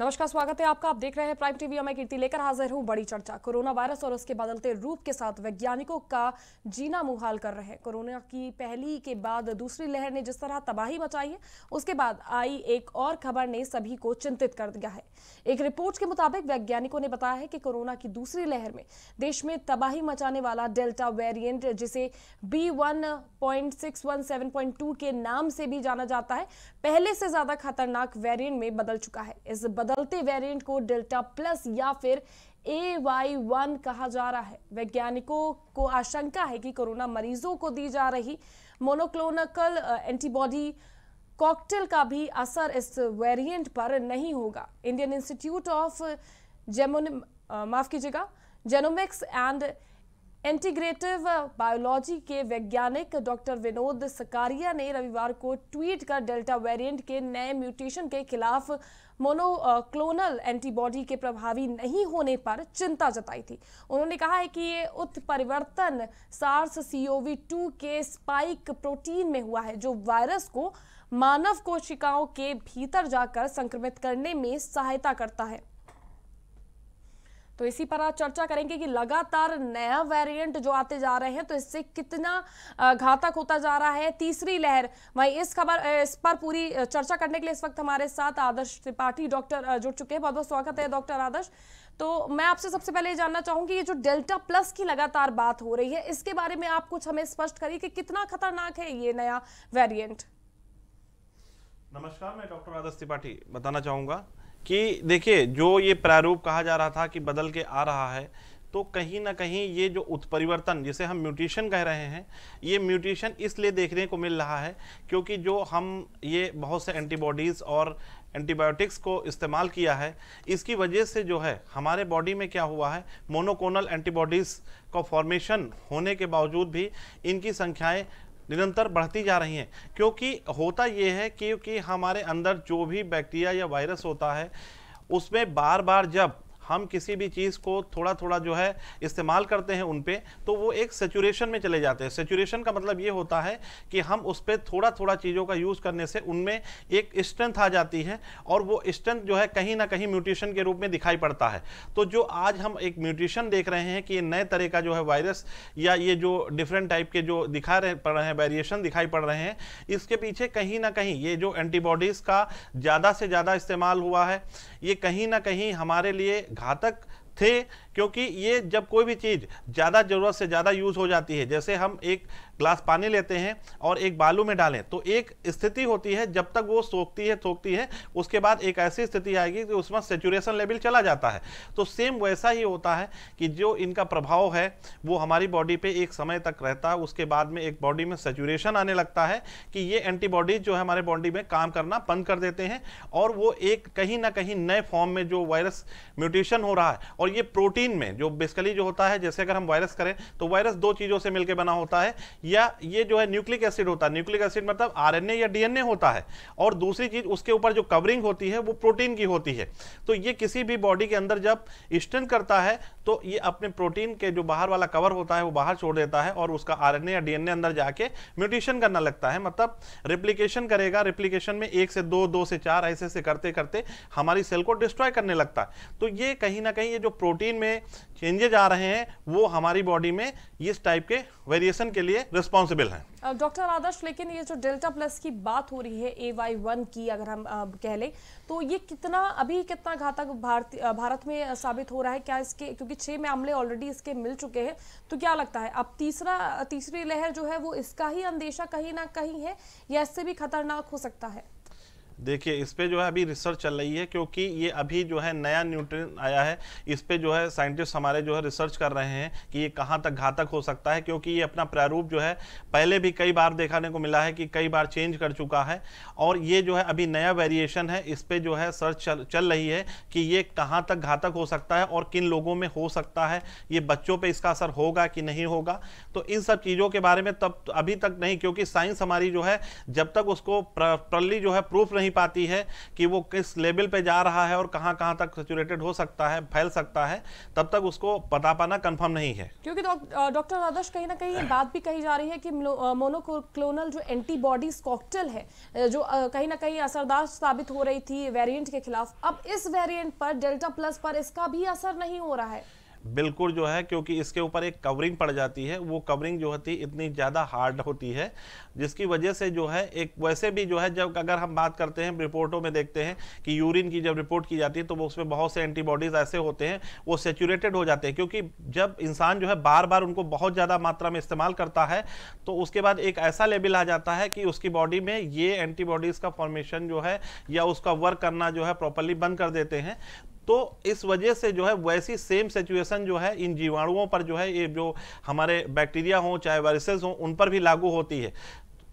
नमस्कार स्वागत है आपका आप देख रहे हैं प्राइम टीवी मैं कीर्ति लेकर हाजिर हूं बड़ी चर्चा कोरोना वायरस और उसके बदलते रूप के साथ वैज्ञानिकों का जीना मुहाल कर रहे हैं कोरोना की पहली के बाद दूसरी लहर ने जिस तरह तबाही मचाई है उसके बाद आई एक और खबर ने सभी को चिंतित कर दिया है एक रिपोर्ट के मुताबिक वैज्ञानिकों ने बताया है कि कोरोना की दूसरी लहर में देश में तबाही मचाने वाला डेल्टा वेरियंट जिसे बी के नाम से भी जाना जाता है पहले से ज्यादा खतरनाक वेरियंट में बदल चुका है इस बदलते वेरिएंट को डेल्टा प्लस या फिर ए वाई वन कहा जा रहा है वैज्ञानिकों को आशंका है कि कोरोना मरीजों को दी जा रही मोनोक्लोनकल एंटीबॉडी कॉकटेल का भी असर इस वेरिएंट पर नहीं होगा इंडियन इंस्टीट्यूट ऑफ जेमोन माफ कीजिएगा genomics and integrative biology uh, के वैज्ञानिक डॉक्टर विनोद सकारिया ने रविवार को ट्वीट कर डेल्टा वेरिएंट के नए म्यूटेशन के खिलाफ मोनोक्लोनल एंटीबॉडी के प्रभावी नहीं होने पर चिंता जताई थी उन्होंने कहा है कि ये उत्परिवर्तन सार्स सीओवी टू के स्पाइक प्रोटीन में हुआ है जो वायरस को मानव कोशिकाओं के भीतर जाकर संक्रमित करने में सहायता करता है तो इसी पर आज चर्चा करेंगे कि लगातार नया वेरिएंट जो आते जा रहे हैं तो इससे कितना घातक होता जा रहा है तीसरी लहर वही इस खबर इस पर पूरी चर्चा करने के लिए इस वक्त हमारे साथ आदर्श त्रिपाठी डॉक्टर जुड़ चुके हैं बहुत बहुत स्वागत है डॉक्टर आदर्श तो मैं आपसे सबसे पहले जानना चाहूंगी ये जो डेल्टा प्लस की लगातार बात हो रही है इसके बारे में आप कुछ हमें स्पष्ट करिए कि कितना खतरनाक है ये नया वेरियंट नमस्कार मैं डॉक्टर आदर्श त्रिपाठी बताना चाहूंगा कि देखिए जो ये प्रारूप कहा जा रहा था कि बदल के आ रहा है तो कहीं ना कहीं ये जो उत्परिवर्तन जिसे हम म्यूटेशन कह रहे हैं ये म्यूटेशन इसलिए देखने को मिल रहा है क्योंकि जो हम ये बहुत से एंटीबॉडीज़ और एंटीबायोटिक्स को इस्तेमाल किया है इसकी वजह से जो है हमारे बॉडी में क्या हुआ है मोनोकोनल एंटीबॉडीज़ का फॉर्मेशन होने के बावजूद भी इनकी संख्याएँ निरंतर बढ़ती जा रही हैं क्योंकि होता ये है क्योंकि हमारे अंदर जो भी बैक्टीरिया या वायरस होता है उसमें बार बार जब हम किसी भी चीज़ को थोड़ा थोड़ा जो है इस्तेमाल करते हैं उन पर तो वो एक सेचुरेशन में चले जाते हैं सेचुरेशन का मतलब ये होता है कि हम उस पर थोड़ा थोड़ा चीज़ों का यूज़ करने से उनमें एक स्ट्रेंथ आ जाती है और वो स्ट्रेंथ जो है कहीं ना कहीं म्यूटेशन के रूप में दिखाई पड़ता है तो जो आज हम एक म्यूटेशन देख रहे हैं कि ये नए तरह का जो है वायरस या ये जो डिफरेंट टाइप के जो दिखा रहे पड़ रहे हैं वेरिएशन दिखाई पड़ रहे हैं इसके पीछे कहीं ना कहीं ये जो एंटीबॉडीज़ का ज़्यादा से ज़्यादा इस्तेमाल हुआ है ये कहीं ना कहीं हमारे लिए घातक थे क्योंकि ये जब कोई भी चीज़ ज़्यादा ज़रूरत से ज़्यादा यूज़ हो जाती है जैसे हम एक ग्लास पानी लेते हैं और एक बालू में डालें तो एक स्थिति होती है जब तक वो सोखती है थोकती है उसके बाद एक ऐसी स्थिति आएगी कि उसमें सेचुरेशन लेवल चला जाता है तो सेम वैसा ही होता है कि जो इनका प्रभाव है वो हमारी बॉडी पे एक समय तक रहता है उसके बाद में एक बॉडी में सेचुरेशन आने लगता है कि ये एंटीबॉडीज जो है हमारे बॉडी में काम करना बंद कर देते हैं और वो एक कहीं ना कहीं नए फॉर्म में जो वायरस म्यूटेशन हो रहा है और ये प्रोटीन में जो बेसिकली जो होता है जैसे अगर हम वायरस करें तो वायरस दो चीज़ों से मिलकर बना होता है या ये जो है न्यूक्लिक एसिड होता है न्यूक्लिक एसिड मतलब आरएनए या डीएनए होता है और दूसरी चीज उसके ऊपर जो कवरिंग होती है वो प्रोटीन की होती है तो ये किसी भी बॉडी के अंदर जब स्टन करता है तो ये अपने प्रोटीन के जो बाहर वाला कवर होता है वो बाहर छोड़ देता है और उसका आर या डीएनए अंदर जाके म्यूटेशन करना लगता है मतलब रिप्लीकेशन करेगा रिप्लीकेशन में एक से दो दो से चार ऐसे ऐसे करते करते हमारी सेल को डिस्ट्रॉय करने लगता है तो ये कहीं ना कहीं ये जो प्रोटीन में चेंजेज आ रहे हैं वो हमारी बॉडी में इस टाइप के वेरिएशन के लिए रिस्पॉन्सिबल हैं डॉक्टर आदर्श लेकिन ये जो डेल्टा प्लस की बात हो रही है ए वाई वन की अगर हम कह लें तो ये कितना अभी कितना घातक भारत भारत में साबित हो रहा है क्या इसके क्योंकि छः मामले ऑलरेडी इसके मिल चुके हैं तो क्या लगता है अब तीसरा तीसरी लहर जो है वो इसका ही अंदेशा कहीं ना कहीं है या इससे भी खतरनाक हो सकता है देखिए इस पर जो है अभी रिसर्च चल रही है क्योंकि ये अभी जो है नया न्यूट्रिन आया है इस पर जो है साइंटिस्ट हमारे जो है रिसर्च कर रहे हैं कि ये कहाँ तक घातक हो सकता है क्योंकि ये अपना प्रारूप जो है पहले भी कई बार देखाने को मिला है कि कई बार चेंज कर चुका है और ये जो है अभी नया वेरिएशन है इस पर जो है सर्च चल, चल रही है कि ये कहाँ तक घातक हो सकता है और किन लोगों में हो सकता है ये बच्चों पर इसका असर होगा कि नहीं होगा तो इन सब चीज़ों के बारे में तब अभी तक नहीं क्योंकि साइंस हमारी जो है जब तक उसको प्रली जो है प्रूफ नहीं नहीं पाती है कि वो किस लेवल पे जा रहा है और कहां कहां तक सेचुरेटेड हो सकता है फैल सकता है तब तक उसको पता पाना कंफर्म नहीं है क्योंकि डॉक्टर आदर्श कहीं ना कहीं बात भी कही जा रही है कि मोनोक्लोनल जो एंटीबॉडीज कॉकटेल है जो कहीं ना कहीं असरदार साबित हो रही थी वेरियंट के खिलाफ अब इस वेरियंट पर डेल्टा प्लस पर इसका भी असर नहीं हो रहा है बिल्कुल जो है क्योंकि इसके ऊपर एक कवरिंग पड़ जाती है वो कवरिंग जो होती है इतनी ज़्यादा हार्ड होती है जिसकी वजह से जो है एक वैसे भी जो है जब अगर हम बात करते हैं रिपोर्टों में देखते हैं कि यूरिन की जब रिपोर्ट की जाती है तो वो उसमें बहुत से एंटीबॉडीज़ ऐसे होते हैं वो सेचूरेटेड हो जाते हैं क्योंकि जब इंसान जो है बार बार उनको बहुत ज़्यादा मात्रा में इस्तेमाल करता है तो उसके बाद एक ऐसा लेवल आ जाता है कि उसकी बॉडी में ये एंटीबॉडीज़ का फॉर्मेशन जो है या उसका वर्क करना जो है प्रॉपरली बंद कर देते हैं तो इस वजह से जो है वैसी सेम सिचुएशन जो है इन जीवाणुओं पर जो है ये जो हमारे बैक्टीरिया हों चाहे वायरसेस हों उन पर भी लागू होती है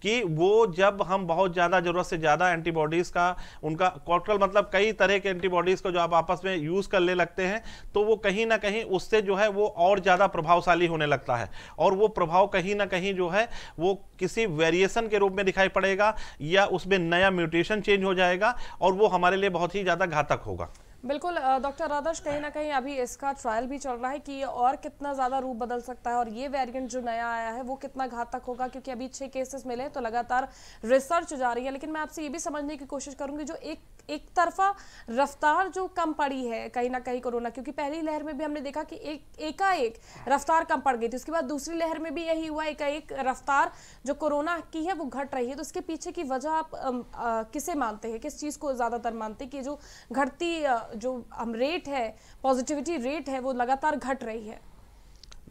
कि वो जब हम बहुत ज़्यादा ज़रूरत से ज़्यादा एंटीबॉडीज़ का उनका कॉकटल मतलब कई तरह के एंटीबॉडीज़ को जो आप आपस में यूज़ करने लगते हैं तो वो कहीं ना कहीं उससे जो है वो और ज़्यादा प्रभावशाली होने लगता है और वो प्रभाव कहीं ना कहीं जो है वो किसी वेरिएशन के रूप में दिखाई पड़ेगा या उसमें नया म्यूटेशन चेंज हो जाएगा और वो हमारे लिए बहुत ही ज़्यादा घातक होगा बिल्कुल डॉक्टर आदर्श कहीं ना कहीं अभी इसका ट्रायल भी चल रहा है कि ये और कितना ज़्यादा रूप बदल सकता है और ये वेरिएंट जो नया आया है वो कितना घातक होगा क्योंकि अभी छः केसेस मिले हैं तो लगातार रिसर्च जा रही है लेकिन मैं आपसे ये भी समझने की कोशिश करूँगी जो एक एक तरफा रफ्तार जो कम पड़ी है कहीं ना कहीं कोरोना क्योंकि पहली लहर में भी हमने देखा कि एक एकाएक रफ्तार कम पड़ गई थी उसके बाद दूसरी लहर में भी यही हुआ एकाएक रफ्तार जो कोरोना की है वो घट रही है तो उसके पीछे की वजह आप किसे मानते हैं किस चीज़ को ज़्यादातर मानते हैं कि जो घटती जो हम रेट है पॉजिटिविटी रेट है वो लगातार घट रही है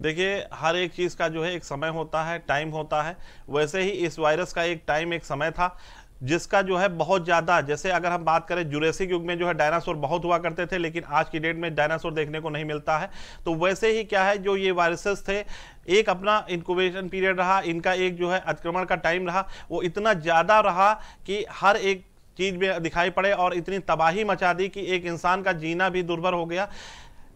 देखिए हर एक चीज़ का जो है एक समय होता है टाइम होता है वैसे ही इस वायरस का एक टाइम एक समय था जिसका जो है बहुत ज़्यादा जैसे अगर हम बात करें जुरेसिक युग में जो है डायनासोर बहुत हुआ करते थे लेकिन आज की डेट में डायनासोर देखने को नहीं मिलता है तो वैसे ही क्या है जो ये वायरसेस थे एक अपना इंक्यूबेशन पीरियड रहा इनका एक जो है अतिक्रमण का टाइम रहा वो इतना ज़्यादा रहा कि हर एक चीज़ में दिखाई पड़े और इतनी तबाही मचा दी कि एक इंसान का जीना भी दुर्भर हो गया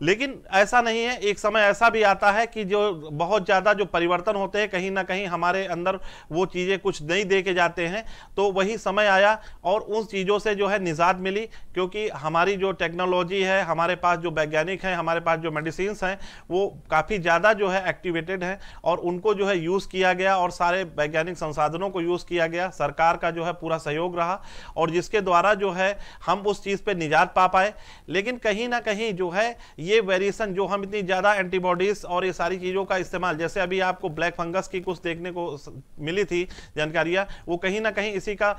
लेकिन ऐसा नहीं है एक समय ऐसा भी आता है कि जो बहुत ज़्यादा जो परिवर्तन होते हैं कहीं ना कहीं हमारे अंदर वो चीज़ें कुछ नहीं दे के जाते हैं तो वही समय आया और उन चीज़ों से जो है निजात मिली क्योंकि हमारी जो टेक्नोलॉजी है हमारे पास जो वैज्ञानिक हैं हमारे पास जो मेडिसिन हैं वो काफ़ी ज़्यादा जो है एक्टिवेटेड हैं और उनको जो है यूज़ किया गया और सारे वैज्ञानिक संसाधनों को यूज़ किया गया सरकार का जो है पूरा सहयोग रहा और जिसके द्वारा जो है हम उस चीज़ पर निजात पा पाए लेकिन कहीं ना कहीं जो है ये वेरिएशन जो हम इतनी ज़्यादा एंटीबॉडीज़ और ये सारी चीज़ों का इस्तेमाल जैसे अभी आपको ब्लैक फंगस की कुछ देखने को मिली थी जानकारियाँ वो कहीं ना कहीं इसी का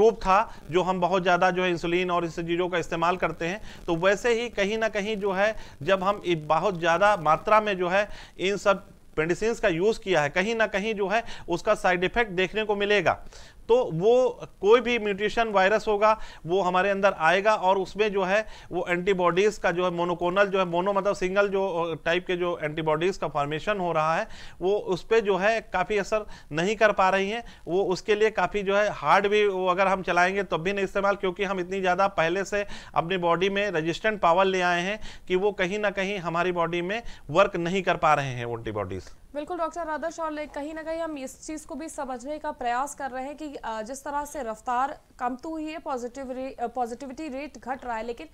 रूप था जो हम बहुत ज़्यादा जो है इंसुलिन और इस चीज़ों का इस्तेमाल करते हैं तो वैसे ही कहीं ना कहीं जो है जब हम बहुत ज़्यादा मात्रा में जो है इन सब मेडिसिन का यूज़ किया है कहीं ना कहीं जो है उसका साइड इफेक्ट देखने को मिलेगा तो वो कोई भी म्यूटेशन वायरस होगा वो हमारे अंदर आएगा और उसमें जो है वो एंटीबॉडीज़ का जो है मोनोकोनल जो है मोनो मतलब सिंगल जो टाइप के जो एंटीबॉडीज़ का फॉर्मेशन हो रहा है वो उस पर जो है काफ़ी असर नहीं कर पा रही हैं वो उसके लिए काफ़ी जो है हार्ड भी वो अगर हम चलाएंगे तब तो भी नहीं इस्तेमाल क्योंकि हम इतनी ज़्यादा पहले से अपनी बॉडी में रजिस्टेंट पावर ले आए हैं कि वो कहीं ना कहीं हमारी बॉडी में वर्क नहीं कर पा रहे हैं एंटीबॉडीज़ बिल्कुल डॉक्टर आदर्श और कहीं ना कहीं हम इस चीज़ को भी समझने का प्रयास कर रहे हैं कि जिस तरह से रफ्तार कम तो हुई है पॉजिटिव रे, पॉजिटिविटी रेट घट रहा है लेकिन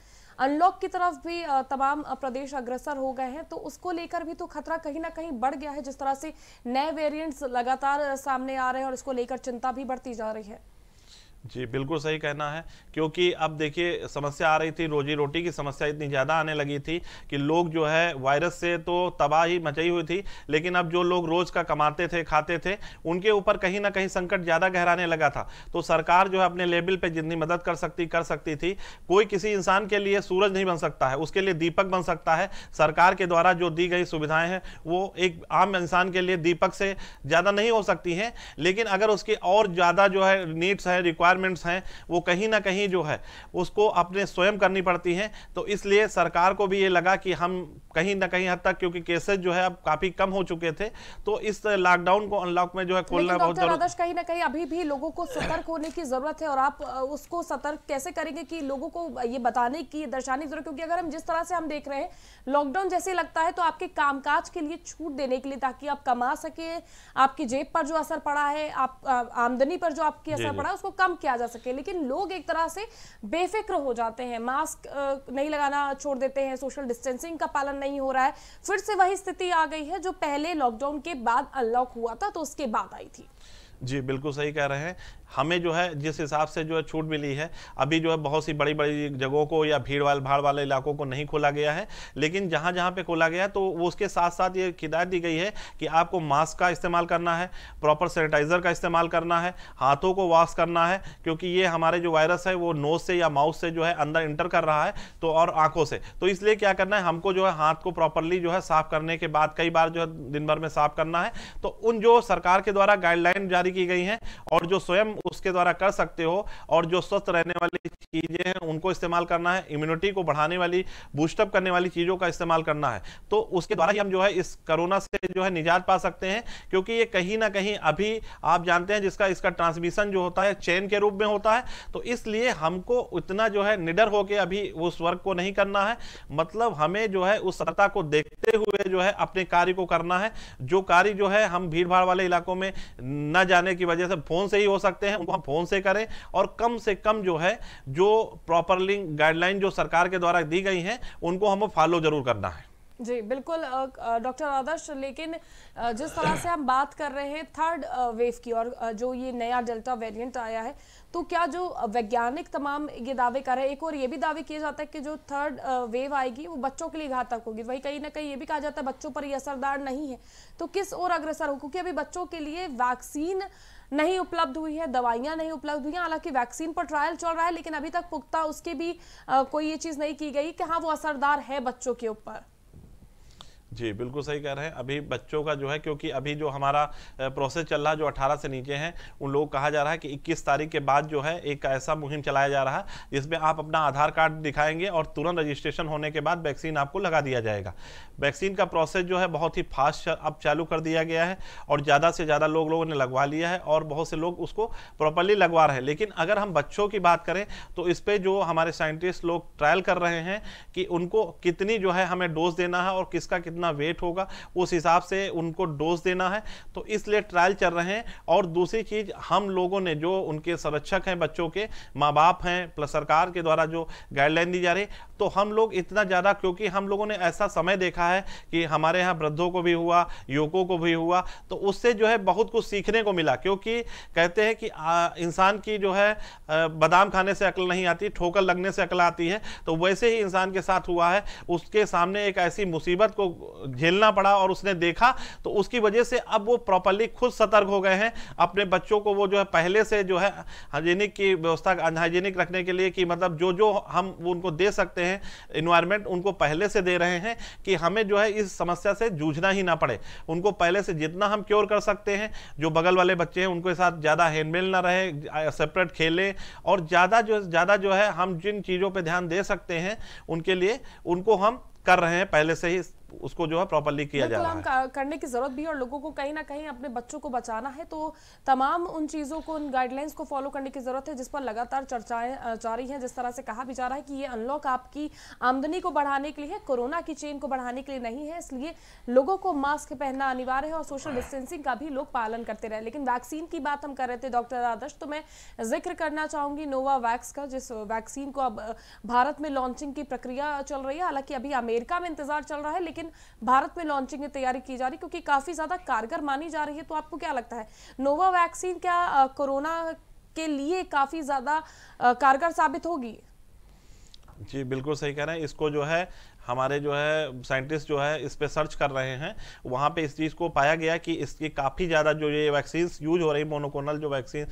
अनलॉक की तरफ भी तमाम प्रदेश अग्रसर हो गए हैं तो उसको लेकर भी तो खतरा कहीं ना कहीं बढ़ गया है जिस तरह से नए वेरियंट लगातार सामने आ रहे हैं और इसको लेकर चिंता भी बढ़ती जा रही है जी बिल्कुल सही कहना है क्योंकि अब देखिए समस्या आ रही थी रोजी रोटी की समस्या इतनी ज़्यादा आने लगी थी कि लोग जो है वायरस से तो तबाही मचाई हुई थी लेकिन अब जो लोग रोज़ का कमाते थे खाते थे उनके ऊपर कहीं ना कहीं संकट ज़्यादा गहराने लगा था तो सरकार जो है अपने लेवल पर जितनी मदद कर सकती कर सकती थी कोई किसी इंसान के लिए सूरज नहीं बन सकता है उसके लिए दीपक बन सकता है सरकार के द्वारा जो दी गई सुविधाएँ हैं वो एक आम इंसान के लिए दीपक से ज़्यादा नहीं हो सकती हैं लेकिन अगर उसकी और ज़्यादा जो है नीड्स है रिक्वायर रिक्वायरमेंट्स हैं वो कहीं ना कहीं जो है उसको अपने स्वयं करनी पड़ती हैं तो इसलिए सरकार को भी ये लगा कि हम कहीं ना कहीं हद तक क्योंकि केसेज जो है अब काफ़ी कम हो चुके थे तो इस लॉकडाउन को अनलॉक में जो है खोलना बहुत जरूरत कहीं ना कहीं अभी भी लोगों को सतर्क होने की जरूरत है और आप उसको सतर्क कैसे करेंगे कि लोगों को ये बताने की दर्शाने की जरूरत क्योंकि अगर हम जिस तरह से हम देख रहे हैं लॉकडाउन जैसे लगता है तो आपके कामकाज के लिए छूट देने के लिए ताकि आप कमा सके आपकी जेब पर जो असर पड़ा है आप आमदनी पर जो आपकी असर पड़ा है उसको कम किया जा सके लेकिन लोग एक तरह से बेफिक्र हो जाते हैं मास्क नहीं लगाना छोड़ देते हैं सोशल डिस्टेंसिंग का पालन नहीं हो रहा है फिर से वही स्थिति आ गई है जो पहले लॉकडाउन के बाद अनलॉक हुआ था तो उसके बाद आई थी जी बिल्कुल सही कह रहे हैं हमें जो है जिस हिसाब से जो है छूट मिली है अभी जो है बहुत सी बड़ी बड़ी जगहों को या भीड़ वाले भाड़ वाले इलाकों को नहीं खोला गया है लेकिन जहाँ जहाँ पे खोला गया तो वो उसके साथ साथ ये हिदायत दी गई है कि आपको मास्क का इस्तेमाल करना है प्रॉपर सैनिटाइज़र का इस्तेमाल करना है हाथों को वॉश करना है क्योंकि ये हमारे जो वायरस है वो नोज से या माउथ से जो है अंदर इंटर कर रहा है तो और आंखों से तो इसलिए क्या करना है हमको जो है हाथ को प्रॉपरली जो है साफ करने के बाद कई बार जो है दिन भर में साफ करना है तो उन जो सरकार के द्वारा गाइडलाइन जारी की गई हैं और जो स्वयं उसके द्वारा कर सकते हो और जो स्वस्थ रहने वाली चीज़ें हैं उनको इस्तेमाल करना है इम्यूनिटी को बढ़ाने वाली बूस्टअप करने वाली चीज़ों का इस्तेमाल करना है तो उसके द्वारा ही हम जो है इस कोरोना से जो है निजात पा सकते हैं क्योंकि ये कहीं ना कहीं अभी आप जानते हैं जिसका इसका ट्रांसमिशन जो होता है चेन के रूप में होता है तो इसलिए हमको इतना जो है निडर होकर अभी उस वर्क को नहीं करना है मतलब हमें जो है उस सत्ता को देखते हुए जो है अपने कार्य को करना है जो कार्य जो है हम भीड़ वाले इलाकों में न जाने की वजह से फोन से ही हो सकते हैं हैं उनको हम फ़ोन से करें और कम से कम जो है जो प्रॉपरली गाइडलाइन जो सरकार के द्वारा दी गई हैं उनको हमें फॉलो ज़रूर करना है जी बिल्कुल डॉक्टर आदर्श लेकिन जिस तरह से हम बात कर रहे हैं थर्ड वेव की और जो ये नया डेल्टा वेरिएंट आया है तो क्या जो वैज्ञानिक तमाम ये दावे कर रहे हैं एक और ये भी दावे किया जाता है कि जो थर्ड वेव आएगी वो बच्चों के लिए घातक होगी वही कहीं ना कहीं ये भी कहा जाता है बच्चों पर ये असरदार नहीं है तो किस और अग्रसर हो क्योंकि अभी बच्चों के लिए वैक्सीन नहीं उपलब्ध हुई है दवाइयाँ नहीं उपलब्ध हुई हैं हालांकि वैक्सीन पर ट्रायल चल रहा है लेकिन अभी तक पुख्ता उसके भी कोई ये चीज़ नहीं की गई कि हाँ वो असरदार है बच्चों के ऊपर जी बिल्कुल सही कह रहे हैं अभी बच्चों का जो है क्योंकि अभी जो हमारा प्रोसेस चल रहा है जो 18 से नीचे हैं उन लोग कहा जा रहा है कि 21 तारीख के बाद जो है एक ऐसा मुहिम चलाया जा रहा है जिसमें आप अपना आधार कार्ड दिखाएंगे और तुरंत रजिस्ट्रेशन होने के बाद वैक्सीन आपको लगा दिया जाएगा वैक्सीन का प्रोसेस जो है बहुत ही फास्ट अब चालू कर दिया गया है और ज़्यादा से ज़्यादा लोग लोगों ने लगवा लिया है और बहुत से लोग उसको प्रॉपरली लगवा रहे हैं लेकिन अगर हम बच्चों की बात करें तो इस पर जो हमारे साइंटिस्ट लोग ट्रायल कर रहे हैं कि उनको कितनी जो है हमें डोज देना है और किसका कितना कितना वेट होगा उस हिसाब से उनको डोज देना है तो इसलिए ट्रायल चल रहे हैं और दूसरी चीज़ हम लोगों ने जो उनके संरक्षक हैं बच्चों के माँ बाप हैं प्लस सरकार के द्वारा जो गाइडलाइन दी जा रही तो हम लोग इतना ज़्यादा क्योंकि हम लोगों ने ऐसा समय देखा है कि हमारे यहाँ वृद्धों को भी हुआ युवकों को भी हुआ तो उससे जो है बहुत कुछ सीखने को मिला क्योंकि कहते हैं कि इंसान की जो है बादाम खाने से अकल नहीं आती ठोकर लगने से अकल आती है तो वैसे ही इंसान के साथ हुआ है उसके सामने एक ऐसी मुसीबत को झेलना पड़ा और उसने देखा तो उसकी वजह से अब वो प्रॉपरली खुद सतर्क हो गए हैं अपने बच्चों को वो जो है पहले से जो है हाइजेनिक की व्यवस्था अनहाइजेनिक रखने के लिए कि मतलब जो जो हम उनको दे सकते हैं इन्वायरमेंट उनको पहले से दे रहे हैं कि हमें जो है इस समस्या से जूझना ही ना पड़े उनको पहले से जितना हम क्योर कर सकते हैं जो बगल वाले बच्चे हैं उनके साथ ज़्यादा हैंडमेल ना रहे सेपरेट खेलें और ज़्यादा जो ज़्यादा जो है हम जिन चीज़ों पर ध्यान दे सकते हैं उनके लिए उनको हम कर रहे हैं पहले से ही उसको जो है प्रॉपरली किया जा रहा है करने की जरूरत भी है और लोगों को कहीं ना कहीं अपने बच्चों को बचाना है तो तमाम उन चीज़ों को उन गाइडलाइंस को फॉलो करने की जरूरत है जिस पर लगातार चर्चाएं रही हैं जिस तरह से कहा भी जा रहा है कि ये अनलॉक आपकी आमदनी को बढ़ाने के लिए है कोरोना की चेन को बढ़ाने के लिए नहीं है इसलिए लोगों को मास्क पहनना अनिवार्य है और सोशल डिस्टेंसिंग का भी लोग पालन करते रहे लेकिन वैक्सीन की बात हम कर रहे थे डॉक्टर आदर्श तो मैं जिक्र करना चाहूंगी नोवा वैक्स का जिस वैक्सीन को अब भारत में लॉन्चिंग की प्रक्रिया चल रही है हालांकि अभी अमेरिका में इंतजार चल रहा है लेकिन लेकिन भारत में लॉन्चिंग की तैयारी की जा रही क्योंकि काफ़ी ज़्यादा कारगर मानी जा रही है तो आपको क्या लगता है नोवा वैक्सीन क्या कोरोना के लिए काफ़ी ज़्यादा कारगर साबित होगी जी बिल्कुल सही कह रहे हैं इसको जो है हमारे जो है साइंटिस्ट जो है इस पर सर्च कर रहे हैं वहाँ पे इस चीज़ को पाया गया कि इसकी काफ़ी ज़्यादा जो ये वैक्सीन यूज हो रही मोनोकोनल जो वैक्सीन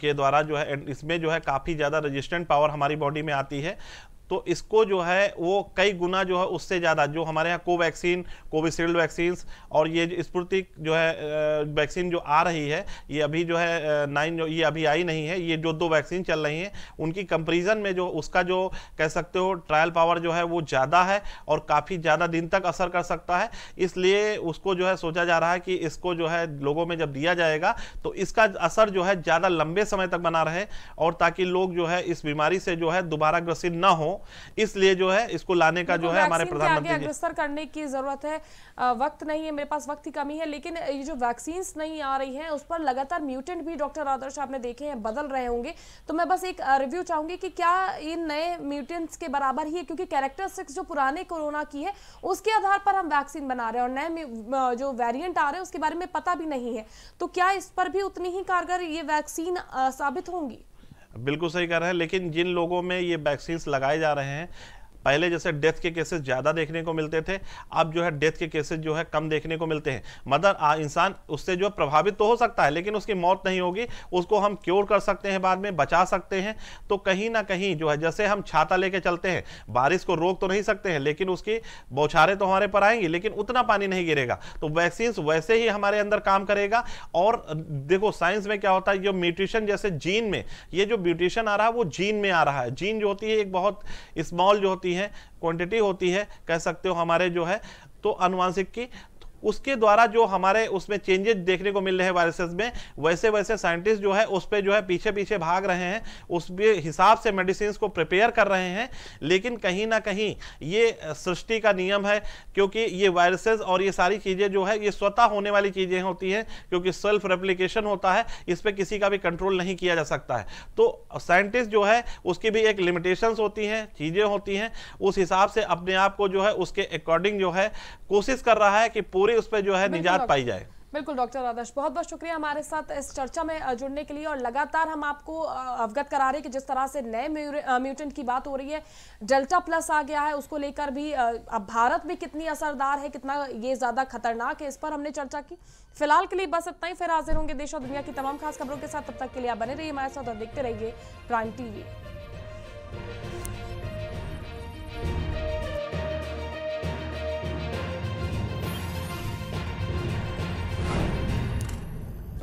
के द्वारा जो है इसमें जो है काफ़ी ज़्यादा रेजिस्टेंट पावर हमारी बॉडी में आती है तो इसको जो है वो कई गुना जो है उससे ज़्यादा जो हमारे यहाँ कोवैक्सीन कोविशील्ड वैक्सीन और ये स्पूर्ति जो है वैक्सीन जो आ रही है ये अभी जो है नाइन जो ये अभी आई नहीं है ये जो दो वैक्सीन चल रही हैं उनकी कंपेरिजन में जो उसका जो कह सकते हो ट्रायल पावर जो है वो ज़्यादा है और काफ़ी ज़्यादा दिन तक असर कर सकता है इसलिए उसको जो है सोचा जा रहा है कि इसको जो है लोगों में जब दिया जाएगा तो इसका असर जो है ज़्यादा लंबे समय तक बना रहे और ताकि लोग जो है इस बीमारी से जो है दोबारा ग्रसित ना हो इसलिए जो है इसको लाने का जो है हमारे प्रधानमंत्री अग्रसर करने की जरूरत है वक्त नहीं है मेरे पास वक्त की कमी है लेकिन ये जो वैक्सीन नहीं आ रही है उस पर लगातार म्यूटेंट भी डॉक्टर आदर्श आपने देखे हैं बदल रहे होंगे तो मैं बस एक रिव्यू चाहूंगी कि क्या इन नए म्यूटेंट्स के बराबर ही है क्योंकि कैरेक्टरिस्टिक्स जो पुराने कोरोना की है उसके आधार पर हम वैक्सीन बना रहे हैं और नए जो वेरिएंट आ रहे हैं उसके बारे में पता भी नहीं है तो क्या इस पर भी उतनी ही कारगर ये वैक्सीन साबित होंगी बिल्कुल सही कह रहे हैं लेकिन जिन लोगों में ये वैक्सीन लगाए जा रहे हैं पहले जैसे डेथ के केसेस ज़्यादा देखने को मिलते थे अब जो है डेथ के केसेस जो है कम देखने को मिलते हैं मदर इंसान उससे जो है प्रभावित तो हो सकता है लेकिन उसकी मौत नहीं होगी उसको हम क्योर कर सकते हैं बाद में बचा सकते हैं तो कहीं ना कहीं जो है जैसे हम छाता लेके चलते हैं बारिश को रोक तो नहीं सकते हैं लेकिन उसकी बौछारें तो हमारे पर आएंगी लेकिन उतना पानी नहीं गिरेगा तो वैक्सीन वैसे ही हमारे अंदर काम करेगा और देखो साइंस में क्या होता है जो म्यूट्रिशन जैसे जीन में ये जो म्यूट्रिशन आ रहा है वो जीन में आ रहा है जीन जो होती है एक बहुत स्मॉल जो होती है होती है क्वांटिटी होती है कह सकते हो हमारे जो है तो अनुवांशिक की उसके द्वारा जो हमारे उसमें चेंजेस देखने को मिल रहे हैं वायरसेस में वैसे वैसे साइंटिस्ट जो है उस पर जो है पीछे पीछे भाग रहे हैं उस हिसाब से मेडिसिन को प्रिपेयर कर रहे हैं लेकिन कहीं ना कहीं ये सृष्टि का नियम है क्योंकि ये वायरसेस और ये सारी चीज़ें जो है ये स्वतः होने वाली चीज़ें होती हैं क्योंकि सेल्फ रेप्लीकेशन होता है इस पर किसी का भी कंट्रोल नहीं किया जा सकता है तो साइंटिस्ट जो है उसकी भी एक लिमिटेशंस होती हैं चीज़ें होती हैं उस हिसाब से अपने आप को जो है उसके अकॉर्डिंग जो है कोशिश कर रहा है कि पूरे पूरे उस पर जो है निजात पाई जाए बिल्कुल डॉक्टर आदर्श बहुत बहुत शुक्रिया हमारे साथ इस चर्चा में जुड़ने के लिए और लगातार हम आपको अवगत करा रहे हैं कि जिस तरह से नए म्यूटेंट की बात हो रही है डेल्टा प्लस आ गया है उसको लेकर भी अब भारत भी कितनी असरदार है कितना ये ज़्यादा खतरनाक है इस पर हमने चर्चा की फिलहाल के लिए बस इतना ही फिर हाजिर होंगे देश और दुनिया की तमाम खास खबरों के साथ तब तक के लिए बने रहिए हमारे साथ और देखते रहिए प्राइम टीवी